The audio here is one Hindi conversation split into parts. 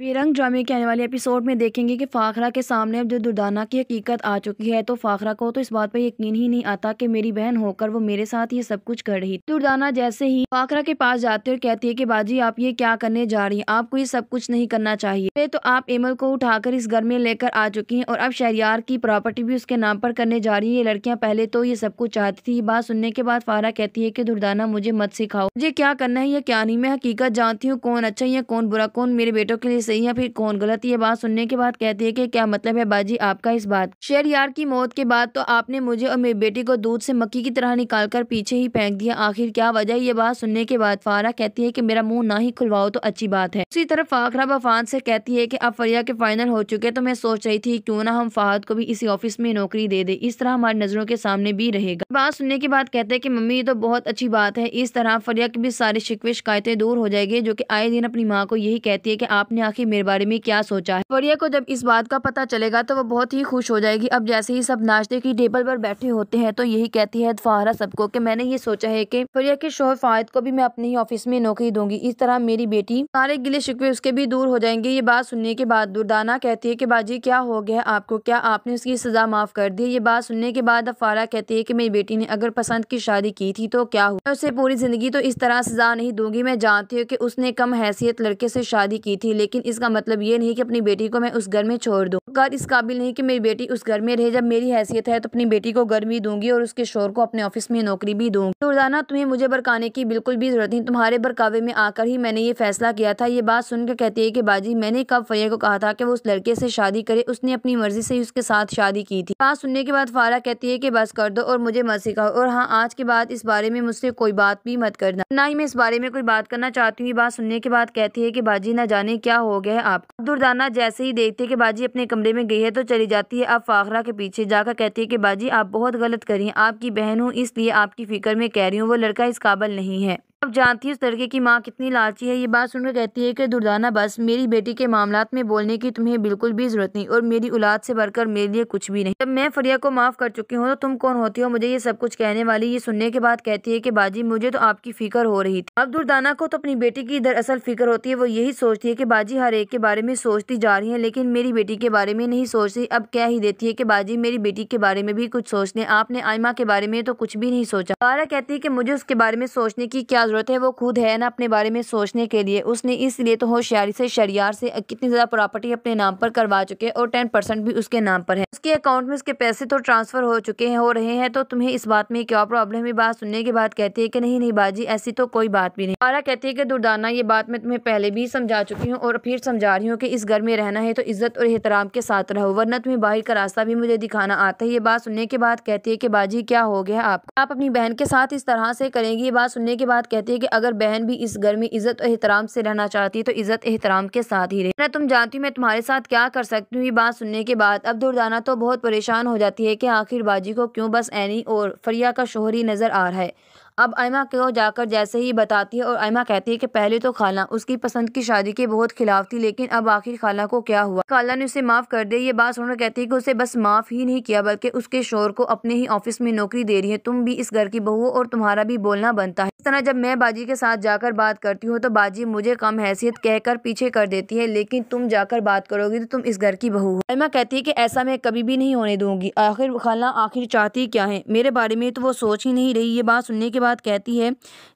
बेरंग ड्रामे के आने वाले एपिसोड में देखेंगे कि फ़ाखरा के सामने अब जो दुर्दाना की हकीकत आ चुकी है तो फ़ाखरा को तो इस बात पर यकीन ही नहीं आता कि मेरी बहन होकर वो मेरे साथ ये सब कुछ कर रही दुर्दाना जैसे ही फ़ाखरा के पास है और कहती है कि बाजी आप ये क्या करने जा रही है आपको ये सब कुछ नहीं करना चाहिए तो आप एमल को उठाकर इस घर में लेकर आ चुकी है और अब शहरियार की प्रॉपर्टी भी उसके नाम पर करने जा रही है ये लड़कियाँ पहले तो ये सब कुछ चाहती थी बात सुनने के बाद फ़ारा कहती है की दुर्दाना मुझे मत सिखाओ मुझे क्या करना है या क्या नहीं मैं हकीकत जानती हूँ कौन अच्छा या कौन बुरा कौन मेरे बेटों के लिए सही है फिर कौन गलत ये बात सुनने के बाद कहती है कि क्या मतलब है बाजी आपका इस बात शेर यार की मौत के बाद तो आपने मुझे और मेरी बेटी को दूध से मक्की की तरह निकाल कर पीछे ही फेंक दिया आखिर क्या वजह ये बात सुनने के बाद फारा कहती है की मेरा मुँह ना ही खुलवाओ तो अच्छी बात है उसी तरफ फाखरा बफान से कहती है की अब फरिया के फाइनल हो चुके तो मैं सोच रही थी क्यूँ ना हम फाहद को भी इसी ऑफिस में नौकरी दे दे इस तरह हमारी नजरों के सामने भी रहेगा बात सुनने के बाद कहते हैं कि मम्मी ये तो बहुत अच्छी बात है इस तरह फरिया की भी सारी शिकवे शिकायतें दूर हो जाएगी जो कि आए दिन अपनी माँ को यही कहती है कि आपने आखिर मेरे बारे में क्या सोचा है वरिया को जब इस बात का पता चलेगा तो वो बहुत ही खुश हो जाएगी अब जैसे ही सब नाश्ते की टेबल पर बैठे होते हैं तो यही कहती है फाहरा सबको कि मैंने ये सोचा है कि फरिया के शोहर फायद को भी मैं अपने ही ऑफिस में नौकरी दूंगी इस तरह मेरी बेटी सारे गिले शिकवे उसके भी दूर हो जाएंगे ये बात सुनने के बाद दुर्दाना कहती है की बाजी क्या हो गया आपको क्या आपने उसकी सजा माफ कर दी ये बात सुनने के बाद अफारा कहती है कि मेरी बेटी ने अगर पसंद की शादी की थी तो क्या हुआ मैं उसे पूरी जिंदगी तो इस तरह सजा नहीं दूंगी मैं जानती हूँ कि उसने कम हैसियत लड़के से शादी की थी लेकिन इसका मतलब ये नहीं कि अपनी बेटी को मैं उस घर में छोड़ दूँ कर इस काबिल नहीं कि मेरी बेटी उस घर में रहे जब मेरी हैसियत है तो अपनी बेटी को घर भी दूंगी और उसके शोर को अपने ऑफिस में नौकरी भी दूंगी रोजाना तुम्हें मुझे बरकाने की बिल्कुल भी जरूरत नहीं तुम्हारे बरकावे में आकर ही मैंने ये फैसला किया था ये बात सुनकर कहती है की बाजी मैंने कब फरिया को कहा था की वो उस लड़के से शादी करे उसने अपनी मर्जी से ही उसके साथ शादी की थी बात सुनने के बाद फारा कहती है की बस कर दो और मुझे मत सिखाओ और हाँ आज के बाद इस बारे में मुझसे कोई बात भी मत करना ना ही मैं इस बारे में कोई बात करना चाहती हूँ ये बात सुनने के बाद कहती है की बाजी ना जाने क्या हो हो गया है आपका दुर्दाना जैसे ही देखते कि बाजी अपने कमरे में गई है तो चली जाती है अब फाखरा के पीछे जाकर कहती है कि बाजी आप बहुत गलत करी आपकी बहन हूँ इसलिए आपकी फिक्र में कह रही हूँ वो लड़का इस काबल नहीं है अब जानती है उस लड़के की माँ कितनी लालची है ये बात सुनकर कहती है कि दुर्दाना बस मेरी बेटी के मामला में बोलने की तुम्हें बिल्कुल भी जरूरत नहीं और मेरी औलाद से बढ़कर मेरे लिए कुछ भी नहीं जब मैं फरिया को माफ कर चुकी हूँ तो तुम कौन होती हो मुझे ये सब कुछ कहने वाली ये सुनने के बाद कहती है की बाजी मुझे तो आपकी फिक्र हो रही थी अब दुर्दाना को तो अपनी बेटी की दरअसल फिक्र होती है वो यही सोचती है की बाजी हर एक के बारे में सोचती जा रही है लेकिन मेरी बेटी के बारे में नहीं सोचती अब कह ही देती है की बाजी मेरी बेटी के बारे में भी कुछ सोचने आपने आयमा के बारे में तो कुछ भी नहीं सोचा बारा कहती है की मुझे उसके बारे में सोचने की क्या ज़रूरत है वो खुद है ना अपने बारे में सोचने के लिए उसने इसलिए तो होशियारी से शरियार से कितनी ज़्यादा प्रॉपर्टी अपने नाम पर करवा चुके हैं और टेन परसेंट भी उसके नाम पर है उसके अकाउंट में उसके पैसे तो ट्रांसफ़र हो चुके हैं हो रहे हैं तो तुम्हें इस बात में क्या प्रॉब्लम है बात सुनने के बाद कहती है कि नहीं नहीं बाजी ऐसी तो कोई बात भी नहीं आरा कहती है कि दुर्दाना ये बात मैं तुम्हें पहले भी समझा चुकी हूँ और फिर समझा रही हूँ कि इस घर में रहना है तो इज्जत और एहतराम के साथ रहो वरना तुम्हें बाहर का रास्ता भी मुझे दिखाना आता है ये बात सुनने के बाद कहती है कि बाजी क्या हो गया आप अपनी बहन के साथ इस तरह से करेंगी ये बात सुनने के बाद कहती कहती है कि अगर बहन भी इस घर में इज़्ज़त और एहतराम से रहना चाहती है तो इज़्ज़त एहतराम के साथ ही रहे तुम जानती हूँ मैं तुम्हारे साथ क्या कर सकती हूँ ये बात सुनने के बाद अब दुर्दाना तो बहुत परेशान हो जाती है कि आखिर बाजी को क्यों बस ऐनी और फरिया का शोहरी नज़र आ रहा है अब आयमा को जाकर जैसे ही बताती है और आयमा कहती है कि पहले तो खाला उसकी पसंद की शादी के बहुत खिलाफ थी लेकिन अब आखिर खाला को क्या हुआ खाला ने उसे माफ़ कर दिया ये बात सुनकर कहती है कि उसे बस माफ़ ही नहीं किया बल्कि उसके शोर को अपने ही ऑफिस में नौकरी दे रही है तुम भी इस घर की बहू और तुम्हारा भी बोलना बनता है इस तरह जब मैं बाजी के साथ जाकर बात करती हूँ तो बाजी मुझे कम हैसियत कहकर पीछे कर देती है लेकिन तुम जाकर बात करोगी तो तुम इस घर की बहू हो आयमा कहती है कि ऐसा मैं कभी भी नहीं होने दूंगी आखिर खाला आखिर चाहती क्या है मेरे बारे में तो वो सोच ही नहीं रही ये बात सुनने के बाद कहती है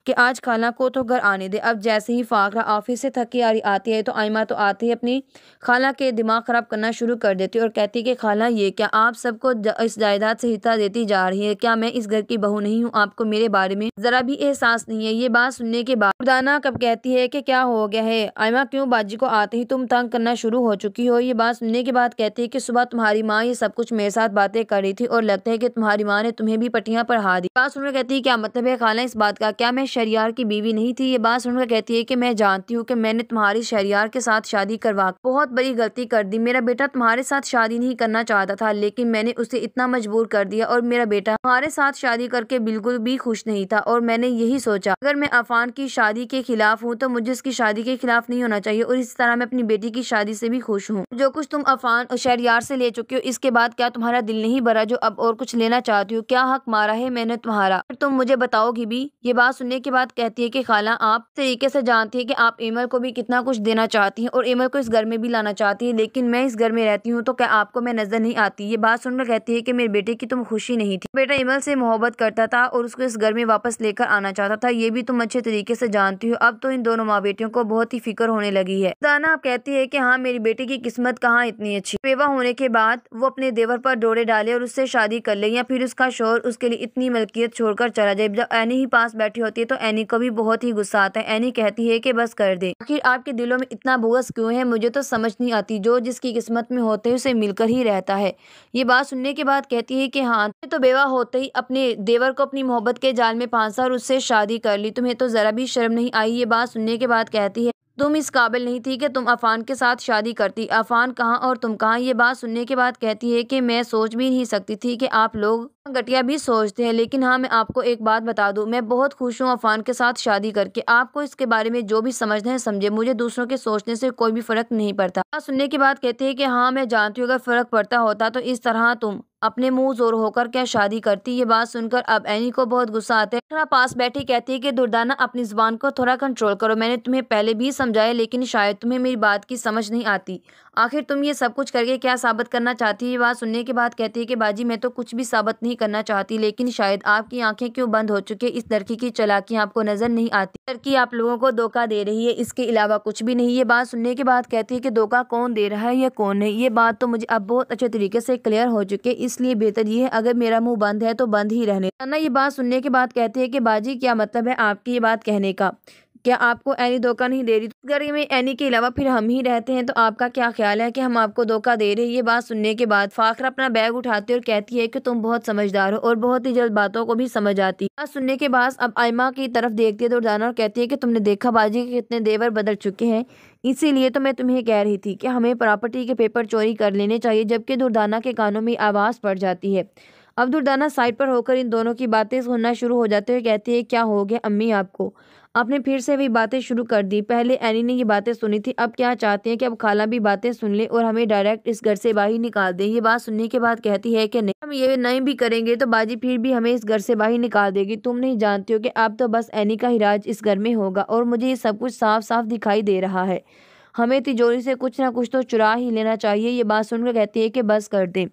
कि आज खाला को तो घर आने दे अब जैसे ही फाकरा ऑफिस से थकी आ रही आती है तो आयमा तो आती है अपनी खाला के दिमाग ख़राब करना शुरू कर देती है और कहती है कि खाला ये क्या आप सबको इस जायदाद से हिस्सा देती जा रही है क्या मैं इस घर की बहू नहीं हूँ आपको मेरे बारे में ज़रा भी एहसास नहीं है ये बात सुनने के बाद दाना कब कहती है कि क्या हो गया है आयमा क्यों बाजी को आते ही तुम तंग करना शुरू हो चुकी हो ये बात सुनने के बाद कहती है कि सुबह तुम्हारी माँ ये सब कुछ मेरे साथ बातें कर रही थी और लगता है कि तुम्हारी माँ ने तुम्हें भी पटियाँ पढ़ा दी बात सुनकर कहती है क्या मतलब है खाला इस बात का क्या मैं शरियार की बीवी नहीं थी ये बात सुनकर कहती है कि मैं जानती हूँ कि मैंने तुम्हारी शरियार के साथ शादी करवा बहुत बड़ी गलती कर दी मेरा बेटा तुम्हारे साथ शादी नहीं करना चाहता था लेकिन मैंने उसे इतना मजबूर कर दिया और मेरा बेटा तुम्हारे साथ शादी करके बिल्कुल भी खुश नहीं था और मैंने यही सोचा अगर मैं अफान की शादी के खिलाफ हूँ तो मुझे उसकी शादी के खिलाफ नहीं होना चाहिए और इसी तरह मैं अपनी बेटी की शादी से भी खुश हूँ जो कुछ तुम अफान और शहरियार से ले चुके हो इसके बाद क्या तुम्हारा दिल नहीं भरा जो अब और कुछ लेना चाहती हो क्या हक मारा है मैंने तुम्हारा तुम मुझे बताओ जाओगी भी ये बात सुनने के बाद कहती है कि खाला आप तरीके से जानती है कि आप एमर को भी कितना कुछ देना चाहती हैं और एमर को इस घर में भी लाना चाहती है लेकिन मैं इस घर में रहती हूँ तो क्या आपको मैं नजर नहीं आती ये बात सुनकर कहती है कि मेरे बेटे की तुम खुशी नहीं थी बेटा एमर से मोहब्बत करता था और उसको इस घर में वापस लेकर आना चाहता था ये भी तुम अच्छे तरीके से जानती हो अब तो इन दोनों माँ बेटियों को बहुत ही फिक्र होने लगी है दाना आप कहती है की हाँ मेरी बेटी की किस्मत कहाँ इतनी अच्छी बेवा होने के बाद वो अपने देवर पर डोरे डाले और उससे शादी कर ले या फिर उसका शोर उसके लिए इतनी मलकियत छोड़कर चला जाए एनी ही पास बैठी होती है तो एनी को भी बहुत ही गुस्सा आता है एनी कहती है कि बस कर दे आखिर आपके दिलों में इतना बोगस क्यों है मुझे तो समझ नहीं आती जो जिसकी किस्मत में होते हैं उसे मिलकर ही रहता है ये बात सुनने के बाद कहती है कि हाँ तो बेवा होते ही अपने देवर को अपनी मोहब्बत के जाल में फांसा और उससे शादी कर ली तुम्हें तो ज़रा भी शर्म नहीं आई ये बात सुनने के बाद कहती है तुम इस काबिल नहीं थी कि तुम अफान के साथ शादी करती अफान कहाँ और तुम कहाँ ये बात सुनने के बाद कहती है कि मैं सोच भी नहीं सकती थी कि आप लोग घटिया भी सोचते हैं लेकिन हाँ मैं आपको एक बात बता दूँ मैं बहुत खुश हूँ अफान के साथ शादी करके आपको इसके बारे में जो भी समझना है समझे मुझे दूसरों के सोचने से कोई भी फर्क नहीं पड़ता सुनने के बाद कहते हैं कि हाँ मैं जानती हूँ अगर फर्क पड़ता होता तो इस तरह तुम अपने मुंह जोर होकर क्या शादी करती ये बात सुनकर अब एनी को बहुत गुस्सा आता है थोड़ा पास बैठी कहती है कि दुर्दाना अपनी जुबान को थोड़ा कंट्रोल करो मैंने तुम्हें पहले भी समझाया लेकिन शायद तुम्हें मेरी बात की समझ नहीं आती आखिर तुम ये सब कुछ करके क्या साबित करना चाहती है ये बात सुनने के बाद कहती है कि बाजी मैं तो कुछ भी साबित नहीं करना चाहती लेकिन शायद आपकी आंखें क्यों बंद हो चुकी इस लड़की की चलाकी आपको नजर नहीं आती लड़की आप लोगों को धोखा दे रही है इसके अलावा कुछ भी नहीं ये बात सुनने के बाद कहती है की धोखा कौन दे रहा है या कौन नहीं ये बात तो मुझे अब बहुत अच्छे तरीके से क्लियर हो चुकी है इसलिए बेहतर ये है अगर मेरा मुँह बंद है तो बंद ही रहने ना ये बात सुनने के बाद कहती है की बाजी क्या मतलब है आपकी ये बात कहने का क्या आपको एनी धोखा नहीं दे रही इस घर में एनी के अलावा फिर हम ही रहते हैं तो आपका क्या ख्याल है कि हम आपको धोखा दे रहे हैं ये बात सुनने के बाद फाखर अपना बैग उठाती और कहती है कि तुम बहुत समझदार हो और बहुत ही जल्द बातों को भी समझ आती बात सुनने के बाद अब आयमा की तरफ देखती है दुर्दाना तो और कहती है कि तुमने देखा बाजी के कितने देवर बदल चुके हैं इसीलिए तो मैं तुम्हें कह रही थी कि हमें प्रॉपर्टी के पेपर चोरी कर लेने चाहिए जबकि दुर्दाना के कानों में आवाज़ पड़ जाती है अब दुर्दाना साइड पर होकर इन दोनों की बातें सुनना शुरू हो जाती है कहती है क्या हो गया अम्मी आपको आपने फिर से वही बातें शुरू कर दी पहले एनी ने ये बातें सुनी थी अब क्या चाहते हैं कि अब खाला भी बातें सुन ले और हमें डायरेक्ट इस घर से बाहर निकाल दें ये बात सुनने के बाद कहती है कि नहीं हम ये नहीं भी करेंगे तो बाजी फिर भी हमें इस घर से बाहर निकाल देगी तुम नहीं जानती हो कि अब तो बस एनी का ही राज इस घर में होगा और मुझे ये सब कुछ साफ साफ दिखाई दे रहा है हमें तिजोरी से कुछ ना कुछ तो चुरा ही लेना चाहिए ये बात सुनकर कहती है कि बस कर दें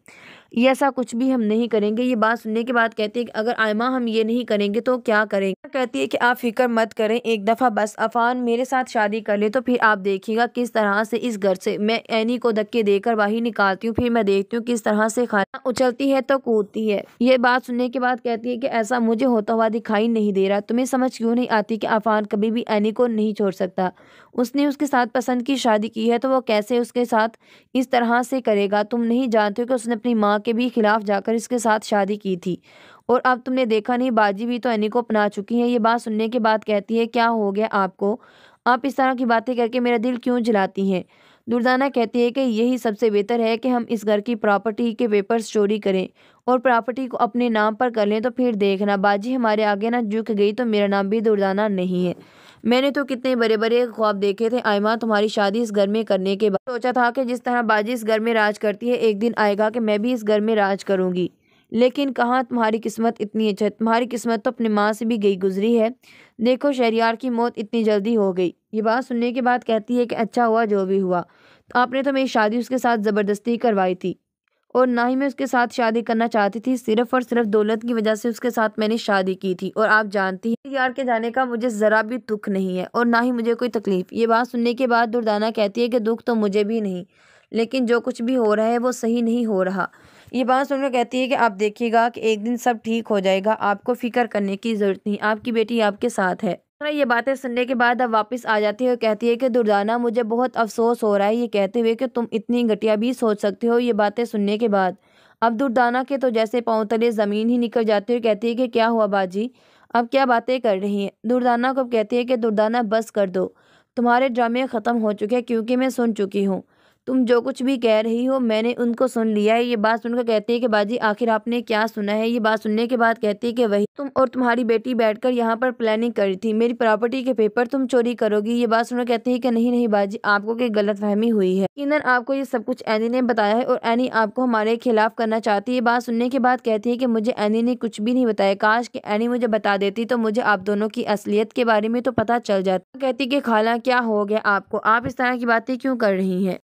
ये ऐसा कुछ भी हम नहीं करेंगे ये बात सुनने के बाद कहती है कि अगर आयमा हम ये नहीं करेंगे तो क्या करेंगे कहती है कि आप फिक्र मत करें एक दफ़ा बस अफान मेरे साथ शादी कर ले तो फिर आप देखिएगा किस तरह से इस घर से मैं एनी को धक्के देकर बाहर निकालती हूँ फिर मैं देखती हूँ किस तरह से खाना उछलती है तो कूदती है ये बात सुनने के बाद कहती है कि ऐसा मुझे होता हुआ दिखाई नहीं दे रहा तुम्हें समझ क्यों नहीं आती कि अफान कभी भी एनी को नहीं छोड़ सकता उसने उसके साथ पसंद की शादी की है तो वो कैसे उसके साथ इस तरह से करेगा तुम नहीं जानते हो कि उसने अपनी माँ के भी खिलाफ जाकर इसके साथ शादी की थी और अब तुमने देखा नहीं बाजी भी तो एनी को अपना चुकी है ये बात सुनने के बाद कहती है क्या हो गया आपको आप इस तरह की बातें करके मेरा दिल क्यों जलाती हैं दुर्दाना कहती है कि यही सबसे बेहतर है कि हम इस घर की प्रॉपर्टी के पेपर्स चोरी करें और प्रॉपर्टी को अपने नाम पर कर लें तो फिर देखना बाजी हमारे आगे ना झुक गई तो मेरा नाम भी दुर्दाना नहीं है मैंने तो कितने बड़े बड़े ख्वाब देखे थे आयमा तुम्हारी शादी इस घर में करने के बाद सोचा था कि जिस तरह बाजी इस घर में राज करती है एक दिन आएगा कि मैं भी इस घर में राज करूँगी लेकिन कहाँ तुम्हारी किस्मत इतनी अच्छा तुम्हारी किस्मत तो अपनी माँ से भी गई गुजरी है देखो शहरियार की मौत इतनी जल्दी हो गई ये बात सुनने के बाद कहती है कि अच्छा हुआ जो भी हुआ तो आपने तो मेरी शादी उसके साथ ज़बरदस्ती करवाई थी और ना ही मैं उसके साथ शादी करना चाहती थी सिर्फ और सिर्फ दौलत की वजह से उसके साथ मैंने शादी की थी और आप जानती हैं यार के जाने का मुझे ज़रा भी दुख नहीं है और ना ही मुझे कोई तकलीफ़ ये बात सुनने के बाद दुर्दाना कहती है कि दुख तो मुझे भी नहीं लेकिन जो कुछ भी हो रहा है वो सही नहीं हो रहा ये बात सुनकर कहती है कि आप देखिएगा कि एक दिन सब ठीक हो जाएगा आपको फिक्र करने की ज़रूरत नहीं आपकी बेटी आपके साथ है ये बातें सुनने के बाद अब वापस आ जाती है और कहती है कि दुर्दाना मुझे बहुत अफसोस हो रहा है ये कहते हुए कि तुम इतनी घटिया भी सोच सकते हो ये बातें सुनने के बाद अब दुर्दाना के तो जैसे पाँव तले ज़मीन ही निकल जाती है और कहती है कि क्या हुआ बाजी अब क्या बातें कर रही हैं दुर्दाना को कहती है कि दुर्दाना बस कर दो तुम्हारे ड्रामे ख़त्म हो चुके हैं क्योंकि मैं सुन चुकी हूँ तुम जो कुछ भी कह रही हो मैंने उनको सुन लिया है ये बात सुनकर कहती है कि बाजी आखिर आपने क्या सुना है ये बात सुनने के बाद कहती है कि वही तुम और तुम्हारी बेटी बैठकर यहाँ पर प्लानिंग करी थी मेरी प्रॉपर्टी के पेपर तुम चोरी करोगी ये बात सुनकर कहती है कि नहीं नहीं बाजी आपको कोई फहमी हुई है यकीन आपको ये सब कुछ एनी ने बताया है और एनी आपको हमारे खिलाफ करना चाहती है ये बात सुनने के बाद कहती है की मुझे एनी ने कुछ भी नहीं बताया काश की एनी मुझे बता देती तो मुझे आप दोनों की असलियत के बारे में तो पता चल जाता कहती की खाला क्या हो गया आपको आप इस तरह की बातें क्यों कर रही है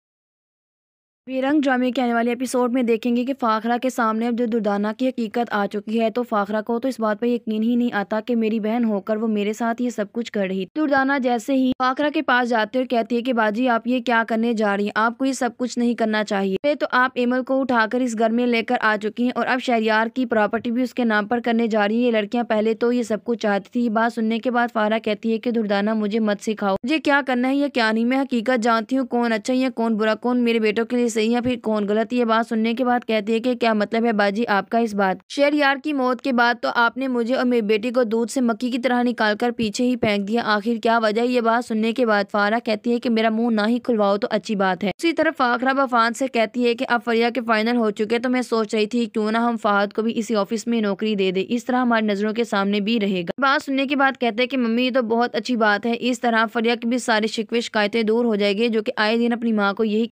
वीरंग ड्रामे के आने वाले एपिसोड में देखेंगे कि फ़ाखरा के सामने अब जो दुर्दाना की हकीकत आ चुकी है तो फ़ाखरा को तो इस बात पर यकीन ही नहीं आता कि मेरी बहन होकर वो मेरे साथ ये सब कुछ कर रही दुर्दाना जैसे ही फ़ाखरा के पास जाते और कहती है कि बाजी आप ये क्या करने जा रही हैं आपको ये सब कुछ नहीं करना चाहिए तो आप एमल को उठाकर इस घर में लेकर आ चुकी है और अब शहरियार की प्रॉपर्टी भी उसके नाम पर करने जा रही है ये लड़कियाँ पहले तो ये सब कुछ चाहती थी बात सुनने के बाद फ़ाखरा कहती है की दुर्दाना मुझे मत सिखाओ मुझे क्या करना है या क्या नहीं मैं हकीकत जानती हूँ कौन अच्छा या कौन बुरा कौन मेरे बेटों के लिए सही है फिर कौन गलत ये बात सुनने के बाद कहती है कि क्या मतलब है बाजी आपका इस बात शेर यार की मौत के बाद तो आपने मुझे और मेरी बेटी को दूध से मक्की की तरह निकाल कर पीछे ही फेंक दिया आखिर क्या वजह ये बात सुनने के बाद फारा कहती है की मेरा मुँह ना ही खुलवाओ तो अच्छी बात है उसी तरफ फाखरा बफान से कहती है की अब फरिया के फाइनल हो चुके तो मैं सोच रही थी क्यों ना हम फाहद को भी इसी ऑफिस में नौकरी दे दे इस तरह हमारी नजरों के सामने भी रहेगा बात सुनने के बाद कहते हैं कि मम्मी ये तो बहुत अच्छी बात है इस तरह फरिया की भी सारी शिकवे शिकायतें दूर हो जाएगी जो कि आए दिन अपनी माँ को यही